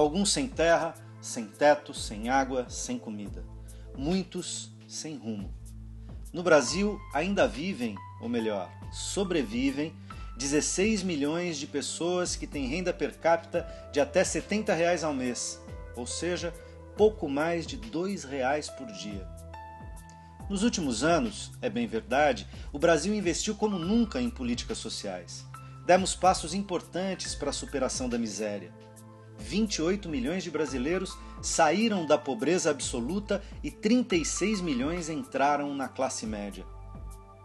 alguns sem terra, sem teto, sem água, sem comida, muitos sem rumo. No Brasil ainda vivem, ou melhor, sobrevivem 16 milhões de pessoas que têm renda per capita de até R$ 70 reais ao mês, ou seja, pouco mais de R$ reais por dia. Nos últimos anos, é bem verdade, o Brasil investiu como nunca em políticas sociais. Demos passos importantes para a superação da miséria 28 milhões de brasileiros saíram da pobreza absoluta e 36 milhões entraram na classe média.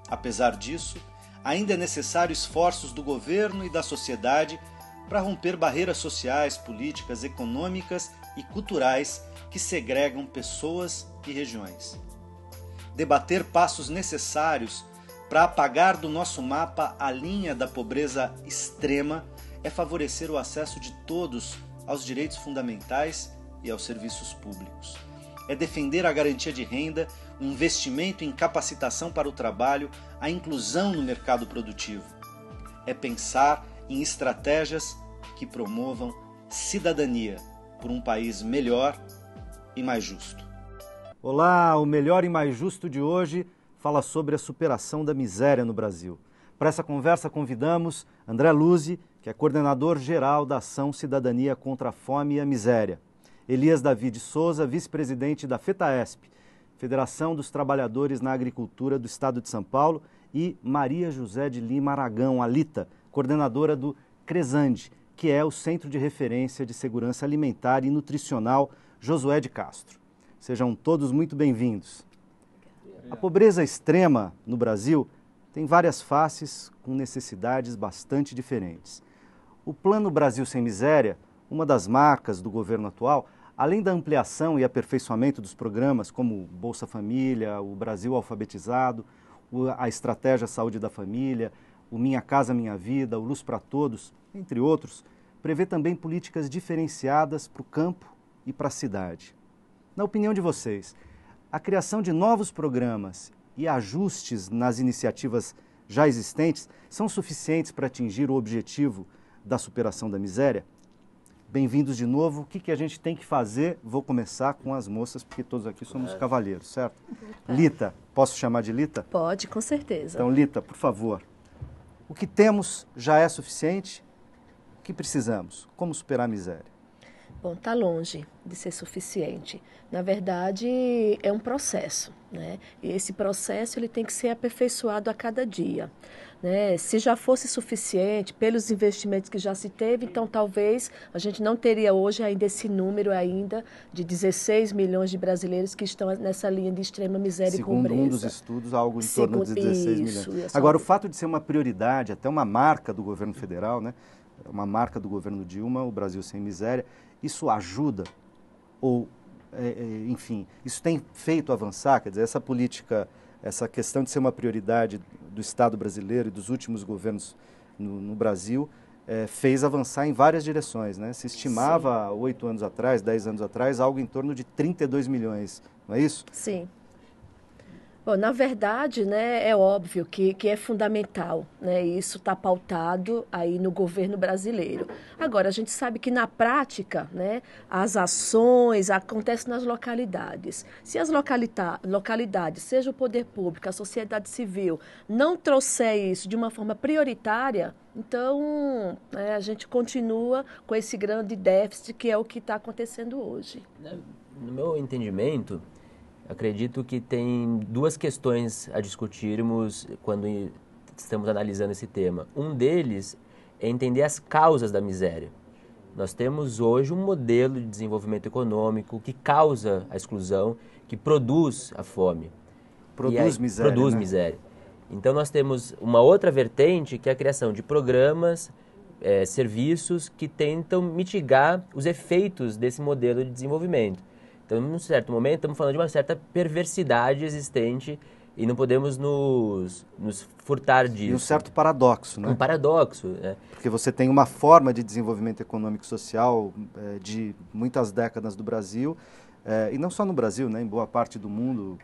Apesar disso, ainda é necessário esforços do governo e da sociedade para romper barreiras sociais, políticas, econômicas e culturais que segregam pessoas e regiões. Debater passos necessários para apagar do nosso mapa a linha da pobreza extrema é favorecer o acesso de todos aos direitos fundamentais e aos serviços públicos. É defender a garantia de renda, o investimento em capacitação para o trabalho, a inclusão no mercado produtivo. É pensar em estratégias que promovam cidadania por um país melhor e mais justo. Olá, o Melhor e Mais Justo de hoje fala sobre a superação da miséria no Brasil. Para essa conversa convidamos André Luzi, que é coordenador geral da Ação Cidadania contra a Fome e a Miséria. Elias Davi de Souza, vice-presidente da FETAESP, Federação dos Trabalhadores na Agricultura do Estado de São Paulo, e Maria José de Lima Aragão, Alita, coordenadora do CRESANDE, que é o Centro de Referência de Segurança Alimentar e Nutricional Josué de Castro. Sejam todos muito bem-vindos. A pobreza extrema no Brasil tem várias faces com necessidades bastante diferentes. O Plano Brasil Sem Miséria, uma das marcas do governo atual, além da ampliação e aperfeiçoamento dos programas como Bolsa Família, o Brasil Alfabetizado, a Estratégia Saúde da Família, o Minha Casa Minha Vida, o Luz para Todos, entre outros, prevê também políticas diferenciadas para o campo e para a cidade. Na opinião de vocês, a criação de novos programas e ajustes nas iniciativas já existentes são suficientes para atingir o objetivo da superação da miséria. Bem-vindos de novo. O que, que a gente tem que fazer? Vou começar com as moças, porque todos aqui somos é. cavalheiros, certo? É Lita, posso chamar de Lita? Pode, com certeza. Então, Lita, por favor, o que temos já é suficiente? O que precisamos? Como superar a miséria? Bom, está longe de ser suficiente. Na verdade, é um processo, né? E esse processo ele tem que ser aperfeiçoado a cada dia. Né? Se já fosse suficiente pelos investimentos que já se teve, então talvez a gente não teria hoje ainda esse número ainda de 16 milhões de brasileiros que estão nessa linha de extrema miséria Segundo e pobreza. Segundo um dos estudos, algo em Segundo, torno de 16 isso, milhões. Agora, o fato de ser uma prioridade, até uma marca do governo federal, né? uma marca do governo Dilma, o Brasil sem miséria, isso ajuda ou, é, é, enfim, isso tem feito avançar? Quer dizer, essa política essa questão de ser uma prioridade do Estado brasileiro e dos últimos governos no, no Brasil é, fez avançar em várias direções. Né? Se estimava oito anos atrás, dez anos atrás, algo em torno de 32 milhões, não é isso? Sim. Bom, na verdade, né, é óbvio que, que é fundamental, né, isso está pautado aí no governo brasileiro. Agora, a gente sabe que na prática, né, as ações acontecem nas localidades. Se as localita localidades, seja o poder público, a sociedade civil, não trouxer isso de uma forma prioritária, então né, a gente continua com esse grande déficit que é o que está acontecendo hoje. No meu entendimento, Acredito que tem duas questões a discutirmos quando estamos analisando esse tema. Um deles é entender as causas da miséria. Nós temos hoje um modelo de desenvolvimento econômico que causa a exclusão, que produz a fome. Produz aí, miséria. Produz né? miséria. Então nós temos uma outra vertente que é a criação de programas, é, serviços que tentam mitigar os efeitos desse modelo de desenvolvimento. Então, em um certo momento, estamos falando de uma certa perversidade existente e não podemos nos, nos furtar disso. E um né? certo paradoxo, né? Um paradoxo, né? Porque você tem uma forma de desenvolvimento econômico e social é, de muitas décadas do Brasil, é, e não só no Brasil, né, em boa parte do mundo,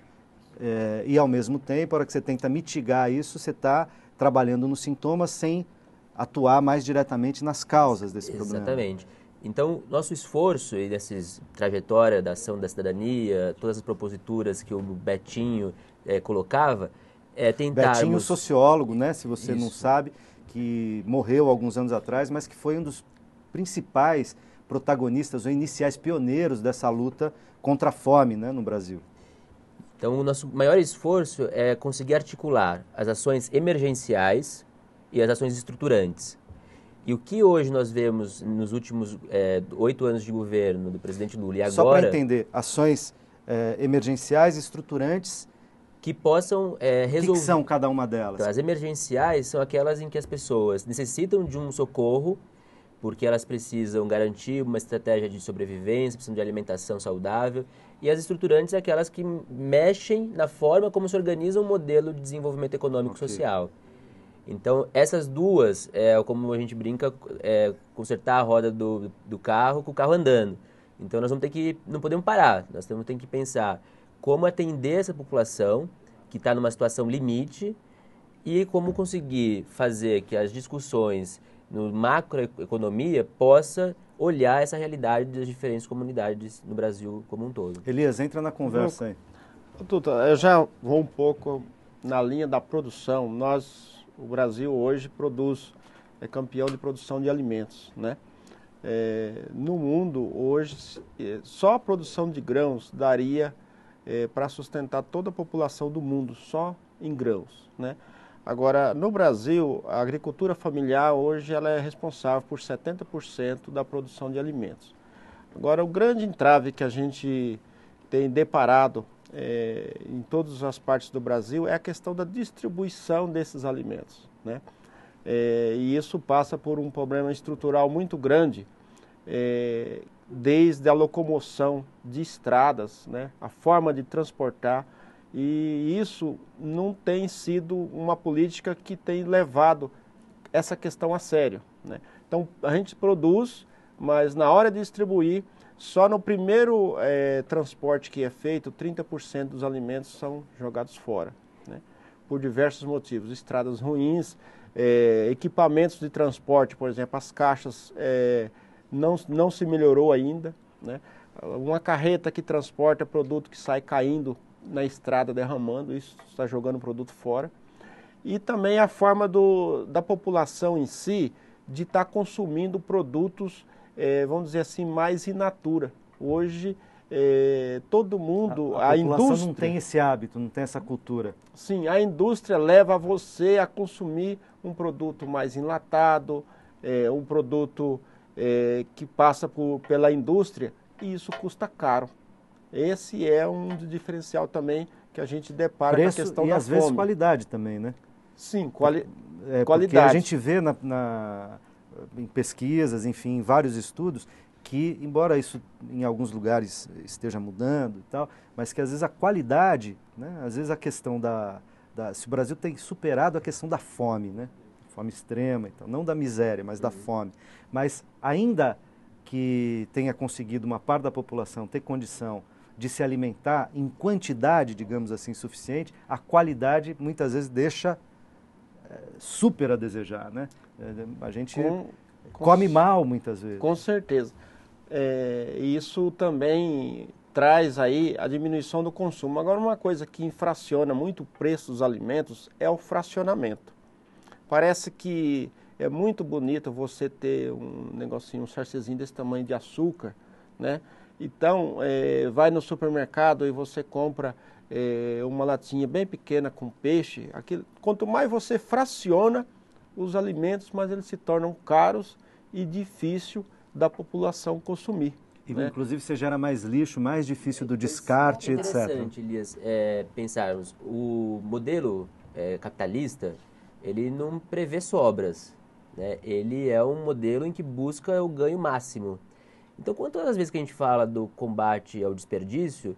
é, e ao mesmo tempo, a hora que você tenta mitigar isso, você está trabalhando nos sintomas sem atuar mais diretamente nas causas desse Exatamente. problema. Exatamente. Então, nosso esforço e dessas trajetória da ação da cidadania, todas as proposituras que o Betinho é, colocava, é eh, tentar. Betinho, sociólogo, né? Se você Isso. não sabe, que morreu alguns anos atrás, mas que foi um dos principais protagonistas ou iniciais pioneiros dessa luta contra a fome né, no Brasil. Então, o nosso maior esforço é conseguir articular as ações emergenciais e as ações estruturantes. E o que hoje nós vemos nos últimos é, oito é, anos de governo do presidente Lula e agora... Só para entender, ações é, emergenciais, estruturantes... Que possam é, resolver... Que, que são cada uma delas? Então, as emergenciais são aquelas em que as pessoas necessitam de um socorro, porque elas precisam garantir uma estratégia de sobrevivência, precisam de alimentação saudável. E as estruturantes são aquelas que mexem na forma como se organiza um modelo de desenvolvimento econômico okay. social. Então, essas duas é como a gente brinca, é, consertar a roda do, do carro com o carro andando. Então, nós vamos ter que, não podemos parar, nós temos que pensar como atender essa população que está numa situação limite e como conseguir fazer que as discussões no macroeconomia possa olhar essa realidade das diferentes comunidades no Brasil como um todo. Elias, entra na conversa aí. Tuta, eu já vou um pouco na linha da produção. Nós o Brasil hoje produz, é campeão de produção de alimentos, né? É, no mundo hoje, é, só a produção de grãos daria é, para sustentar toda a população do mundo, só em grãos, né? Agora, no Brasil, a agricultura familiar hoje ela é responsável por 70% da produção de alimentos. Agora, o grande entrave que a gente tem deparado é, em todas as partes do Brasil é a questão da distribuição desses alimentos. Né? É, e isso passa por um problema estrutural muito grande, é, desde a locomoção de estradas, né? a forma de transportar, e isso não tem sido uma política que tem levado essa questão a sério. Né? Então a gente produz, mas na hora de distribuir só no primeiro é, transporte que é feito, 30% dos alimentos são jogados fora, né? por diversos motivos, estradas ruins, é, equipamentos de transporte, por exemplo, as caixas é, não, não se melhorou ainda, né? uma carreta que transporta produto que sai caindo na estrada, derramando, isso está jogando o produto fora, e também a forma do, da população em si de estar tá consumindo produtos é, vamos dizer assim, mais in natura. Hoje, é, todo mundo, a, a, a indústria... não tem esse hábito, não tem essa cultura. Sim, a indústria leva você a consumir um produto mais enlatado, é, um produto é, que passa por, pela indústria, e isso custa caro. Esse é um diferencial também que a gente depara Preço, com a questão e da às fome. vezes qualidade também, né? Sim, quali é, qualidade. a gente vê na, na em pesquisas, enfim, em vários estudos, que, embora isso em alguns lugares esteja mudando e tal, mas que às vezes a qualidade, né, às vezes a questão da, da, Se o Brasil tem superado a questão da fome, né? Fome extrema, então, não da miséria, mas uhum. da fome. Mas ainda que tenha conseguido uma parte da população ter condição de se alimentar em quantidade, digamos assim, suficiente, a qualidade muitas vezes deixa é, super a desejar, né? É, a gente com, come mal muitas vezes. Com certeza. É, isso também traz aí a diminuição do consumo. Agora, uma coisa que infraciona muito o preço dos alimentos é o fracionamento. Parece que é muito bonito você ter um negocinho, um sarcezinho desse tamanho de açúcar, né? Então, é, vai no supermercado e você compra é, uma latinha bem pequena com peixe. Aquilo, quanto mais você fraciona, os alimentos, mas eles se tornam caros e difícil da população consumir. E, né? Inclusive, você gera mais lixo, mais difícil do é, descarte, etc. É interessante, etc. Elias, é, pensarmos. O modelo é, capitalista, ele não prevê sobras. Né? Ele é um modelo em que busca o ganho máximo. Então, quantas vezes que a gente fala do combate ao desperdício,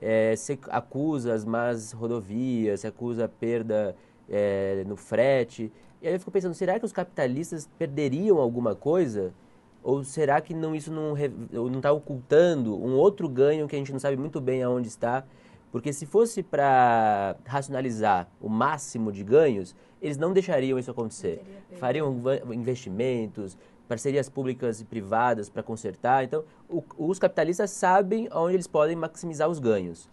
é, se acusa as más rodovias, se acusa a perda é, no frete. E aí eu fico pensando, será que os capitalistas perderiam alguma coisa? Ou será que não isso não está ocultando um outro ganho que a gente não sabe muito bem aonde está? Porque se fosse para racionalizar o máximo de ganhos, eles não deixariam isso acontecer. Fariam investimentos, parcerias públicas e privadas para consertar. Então, o, os capitalistas sabem onde eles podem maximizar os ganhos.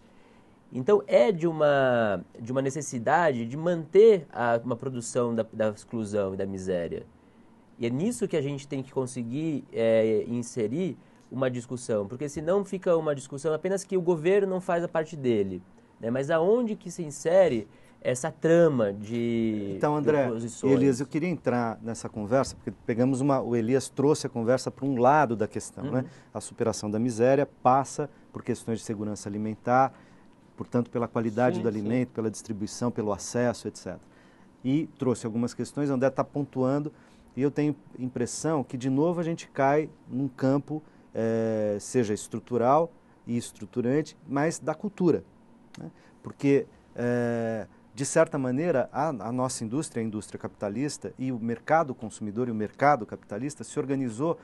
Então é de uma, de uma necessidade de manter a, uma produção da, da exclusão e da miséria. E é nisso que a gente tem que conseguir é, inserir uma discussão, porque senão fica uma discussão apenas que o governo não faz a parte dele. Né? Mas aonde que se insere essa trama de Então, André Elias, eu queria entrar nessa conversa, porque pegamos uma... O Elias trouxe a conversa para um lado da questão, né? uhum. né? A superação da miséria passa por questões de segurança alimentar, portanto, pela qualidade sim, do alimento, sim. pela distribuição, pelo acesso, etc. E trouxe algumas questões, André está pontuando, e eu tenho impressão que, de novo, a gente cai num campo, eh, seja estrutural e estruturante, mas da cultura. Né? Porque, eh, de certa maneira, a, a nossa indústria, a indústria capitalista, e o mercado consumidor e o mercado capitalista se organizou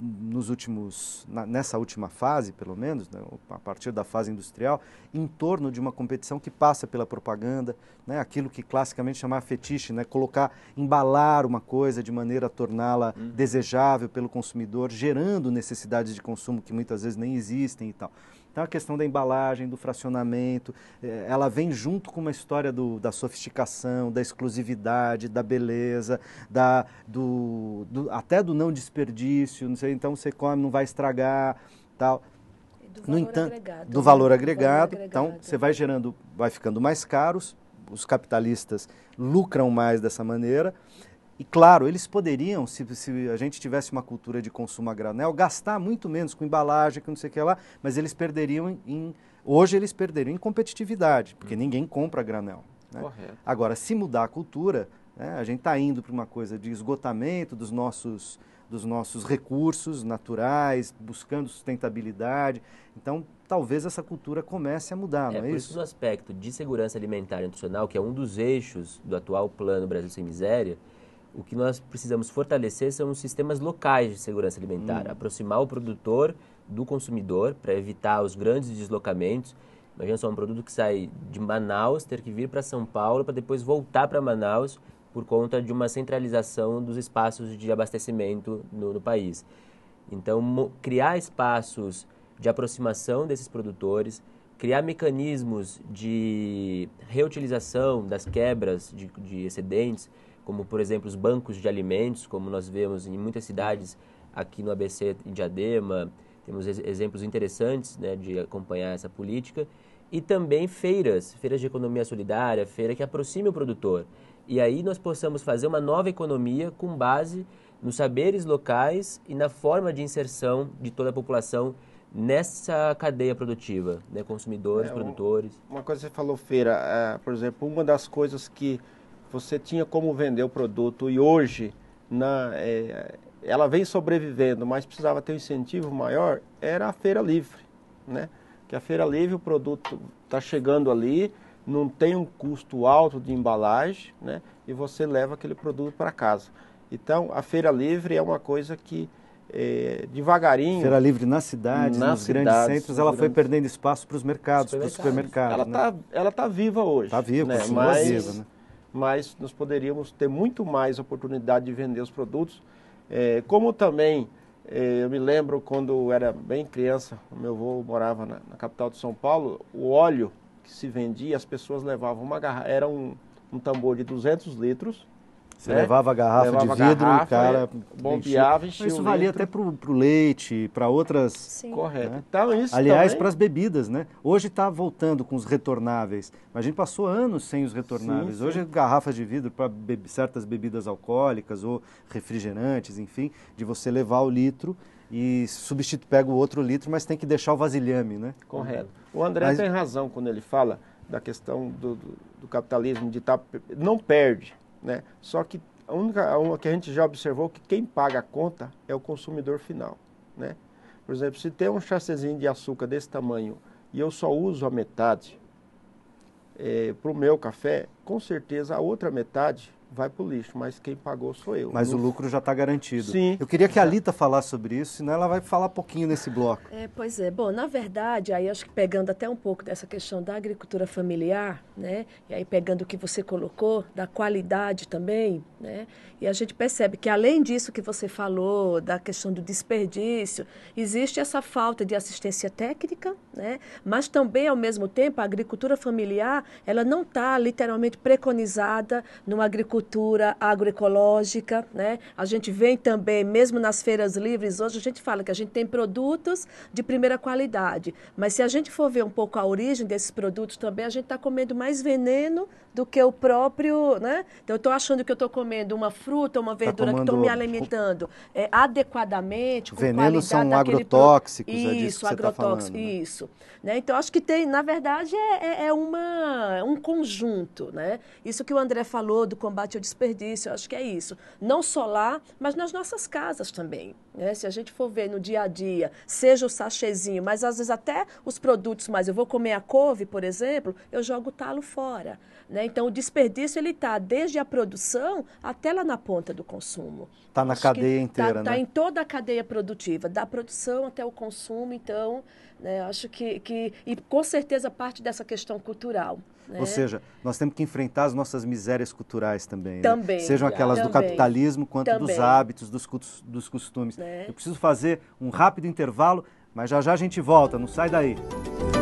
nos últimos, na, nessa última fase, pelo menos, né, a partir da fase industrial, em torno de uma competição que passa pela propaganda, né, aquilo que classicamente chamava fetiche, né, colocar, embalar uma coisa de maneira a torná-la uhum. desejável pelo consumidor, gerando necessidades de consumo que muitas vezes nem existem e tal. Então a questão da embalagem, do fracionamento, eh, ela vem junto com uma história do, da sofisticação, da exclusividade, da beleza, da, do, do, até do não desperdício, não sei, então você come, não vai estragar, tal. Do no entanto, agregado, do né? valor agregado, valor agregado, então você vai gerando, vai ficando mais caros, os capitalistas lucram mais dessa maneira e claro, eles poderiam, se, se, a gente tivesse uma cultura de consumo a granel, gastar muito menos com embalagem, com não sei o que lá, mas eles perderiam em, hoje eles perderiam em competitividade, porque hum. ninguém compra a granel. Né? Agora, se mudar a cultura, né, a gente está indo para uma coisa de esgotamento dos nossos, dos nossos recursos naturais, buscando sustentabilidade. Então, talvez essa cultura comece a mudar, é, não é por isso? isso? o aspecto de segurança alimentar e nutricional, que é um dos eixos do atual plano Brasil Sem Miséria, o que nós precisamos fortalecer são os sistemas locais de segurança alimentar, hum. aproximar o produtor do consumidor para evitar os grandes deslocamentos. Imagina só um produto que sai de Manaus ter que vir para São Paulo para depois voltar para Manaus por conta de uma centralização dos espaços de abastecimento no, no país. Então, criar espaços de aproximação desses produtores, criar mecanismos de reutilização das quebras de, de excedentes, como por exemplo os bancos de alimentos, como nós vemos em muitas cidades aqui no ABC em Diadema, temos ex exemplos interessantes né, de acompanhar essa política, e também feiras, feiras de economia solidária, feira que aproxime o produtor. E aí nós possamos fazer uma nova economia com base nos saberes locais e na forma de inserção de toda a população nessa cadeia produtiva, né? consumidores, é, um, produtores. Uma coisa que você falou, Feira, é, por exemplo, uma das coisas que você tinha como vender o produto e hoje na, é, ela vem sobrevivendo, mas precisava ter um incentivo maior, era a feira livre, né? Que a feira livre o produto está chegando ali, não tem um custo alto de embalagem, né? E você leva aquele produto para casa. Então a feira livre é uma coisa que é, devagarinho. Feira livre nas cidades, nas nos cidades, grandes centros, ela grandes... foi perdendo espaço para os mercados, para os supermercados. Ela está né? Tá, tá viva hoje. Está viva, né? mas, viva, né? mas nós poderíamos ter muito mais oportunidade de vender os produtos. É, como também é, eu me lembro quando era bem criança, o meu avô morava na, na, capital de São Paulo, o óleo que se vendia, as pessoas levavam uma garrafa, era um, um tambor de 200 litros, você né? levava a garrafa levava de vidro, garrafa, o cara é, bombeava, enchia. Isso valia litro. até para o leite, para outras. Sim. Correto. Né? Então, isso Aliás, para as bebidas, né? Hoje está voltando com os retornáveis. Mas a gente passou anos sem os retornáveis. Sim, Hoje, sim. garrafas de vidro para be certas bebidas alcoólicas ou refrigerantes, enfim, de você levar o litro e substitui, pega o outro litro, mas tem que deixar o vasilhame, né? Correto. O André mas... tem razão quando ele fala da questão do, do, do capitalismo de tá, não perde né? Só que a única uma que a gente já observou que quem paga a conta é o consumidor final. Né? Por exemplo, se tem um chacezinho de açúcar desse tamanho e eu só uso a metade é, eh, para o meu café, com certeza a outra metade vai para o lixo, mas quem pagou sou eu. Mas no... o lucro já está garantido. Sim. Eu queria que a Lita falasse sobre isso, senão ela vai falar pouquinho nesse bloco. É, pois é. Bom, na verdade, aí acho que pegando até um pouco dessa questão da agricultura familiar, né? E aí pegando o que você colocou, da qualidade também, né? E a gente percebe que além disso que você falou, da questão do desperdício, existe essa falta de assistência técnica, né? Mas também, ao mesmo tempo, a agricultura familiar, ela não está literalmente preconizada numa agricultura agricultura agroecológica, né? A gente vem também, mesmo nas feiras livres, hoje a gente fala que a gente tem produtos de primeira qualidade, mas se a gente for ver um pouco a origem desses produtos também, a gente está comendo mais veneno do que o próprio, né? Então eu estou achando que eu estou comendo uma fruta, uma tá verdura, tá que estou me alimentando é, adequadamente, com Venenos são agrotóxicos, pro... É isso, é agrotóxicos, tá falando, né? isso. Né? Né? Então acho que tem, na verdade, é, é, é uma, um conjunto, né? Isso que o André falou do combate combate ao desperdício. Eu acho que é isso. Não só lá, mas nas nossas casas também. Né? Se a gente for ver no dia a dia, seja o sachêzinho, mas às vezes até os produtos, mas eu vou comer a couve, por exemplo, eu jogo o talo fora. Né? Então o desperdício ele está desde a produção até lá na ponta do consumo. Está na Acho cadeia inteira, tá, tá né? Está em toda a cadeia produtiva, da produção até o consumo. Então, né, acho que, que e com certeza parte dessa questão cultural. Né? Ou seja, nós temos que enfrentar as nossas misérias culturais também. Né? Também. Né? Sejam aquelas também, do capitalismo quanto também, dos hábitos, dos, dos costumes. Né? Eu preciso fazer um rápido intervalo, mas já já a gente volta, não sai daí.